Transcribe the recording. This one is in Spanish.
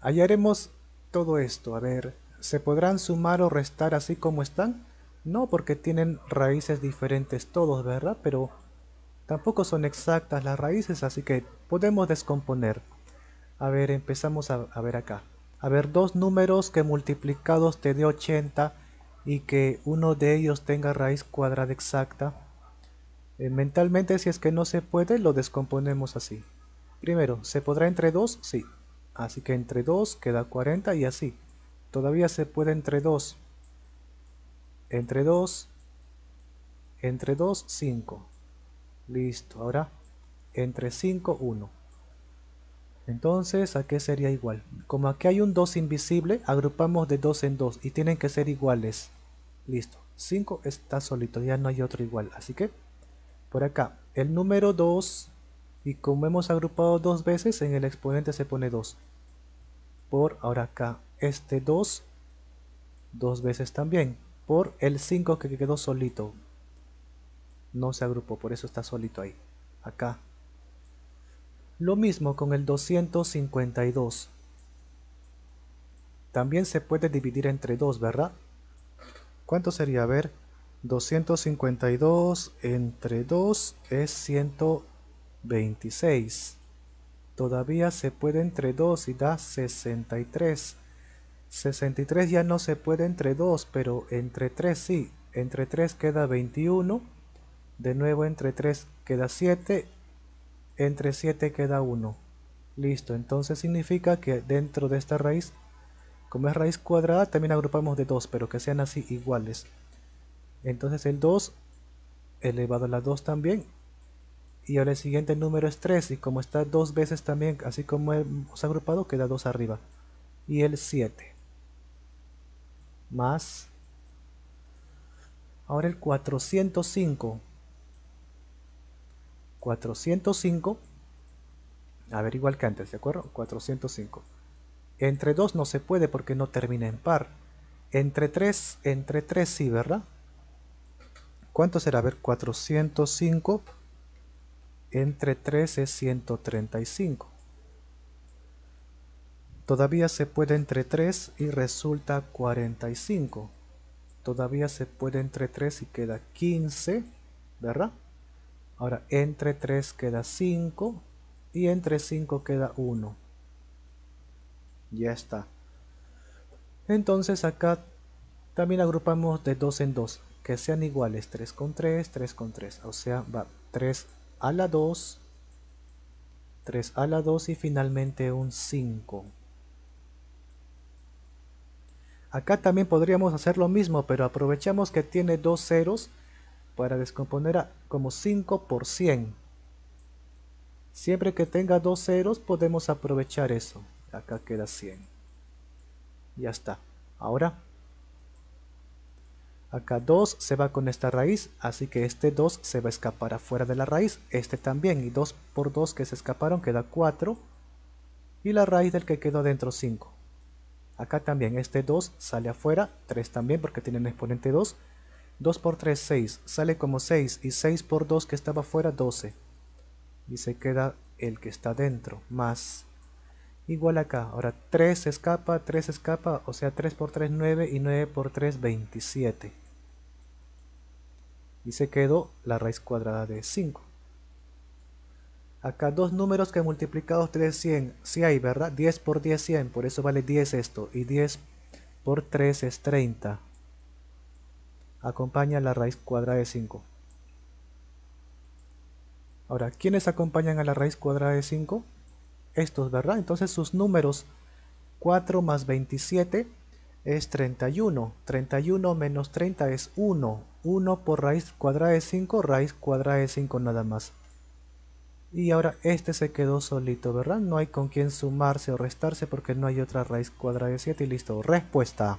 Hallaremos todo esto. A ver, ¿se podrán sumar o restar así como están? No, porque tienen raíces diferentes todos, ¿verdad? Pero tampoco son exactas las raíces, así que podemos descomponer. A ver, empezamos a, ver acá. A ver, dos números que multiplicados te dé 80 y que uno de ellos tenga raíz cuadrada exacta. Eh, mentalmente, si es que no se puede, lo descomponemos así. Primero, ¿se podrá entre dos? Sí. Así que entre 2 queda 40 y así. Todavía se puede entre 2. Entre 2. Entre 2, 5. Listo. Ahora entre 5, 1. Entonces, ¿a qué sería igual? Como aquí hay un 2 invisible, agrupamos de 2 en 2 y tienen que ser iguales. Listo. 5 está solito, ya no hay otro igual. Así que, por acá, el número 2, y como hemos agrupado dos veces, en el exponente se pone 2 por ahora acá este 2 dos veces también por el 5 que quedó solito no se agrupó por eso está solito ahí acá lo mismo con el 252 también se puede dividir entre 2 verdad cuánto sería a ver 252 entre 2 es 126 todavía se puede entre 2 y da 63. 63 ya no se puede entre 2, pero entre 3 sí. Entre 3 queda 21. De nuevo entre 3 queda 7. Entre 7 queda 1. Listo, entonces significa que dentro de esta raíz, como es raíz cuadrada, también agrupamos de 2, pero que sean así iguales. Entonces el 2 elevado a la 2 también y ahora el siguiente número es 3 y como está dos veces también así como hemos agrupado queda 2 arriba y el 7 más ahora el 405 405 a ver igual que antes de acuerdo 405 entre 2 no se puede porque no termina en par entre 3 entre 3 sí verdad cuánto será a ver 405 entre 3 es 135. Todavía se puede entre 3 y resulta 45. Todavía se puede entre 3 y queda 15, ¿verdad? Ahora entre 3 queda 5 y entre 5 queda 1. Ya está. Entonces acá también agrupamos de 2 en 2, que sean iguales 3 con 3, 3 con 3. O sea, va 3 a la 2, 3 a la 2 y finalmente un 5. Acá también podríamos hacer lo mismo, pero aprovechamos que tiene dos ceros para descomponer a como 5 por 100. Siempre que tenga dos ceros podemos aprovechar eso. Acá queda 100. Ya está. Ahora Acá 2 se va con esta raíz, así que este 2 se va a escapar afuera de la raíz. Este también, y 2 por 2 que se escaparon queda 4. Y la raíz del que quedó adentro, 5. Acá también, este 2 sale afuera, 3 también porque tiene un exponente 2. 2 por 3, 6, sale como 6, y 6 por 2 que estaba afuera, 12. Y se queda el que está dentro, más igual acá. Ahora 3 escapa, 3 escapa, o sea 3 por 3 9 y 9 por 3 27 y se quedó la raíz cuadrada de 5. Acá dos números que multiplicados 3 100, si hay, ¿verdad? 10 por 10 100, por eso vale 10 esto, y 10 por 3 es 30. Acompaña la raíz cuadrada de 5. Ahora, ¿quiénes acompañan a la raíz cuadrada de 5? Estos, ¿verdad? Entonces sus números 4 más 27 es 31. 31 menos 30 es 1. 1 por raíz cuadrada de 5, raíz cuadrada de 5 nada más. Y ahora este se quedó solito, ¿verdad? No hay con quien sumarse o restarse porque no hay otra raíz cuadrada de 7 y listo. Respuesta.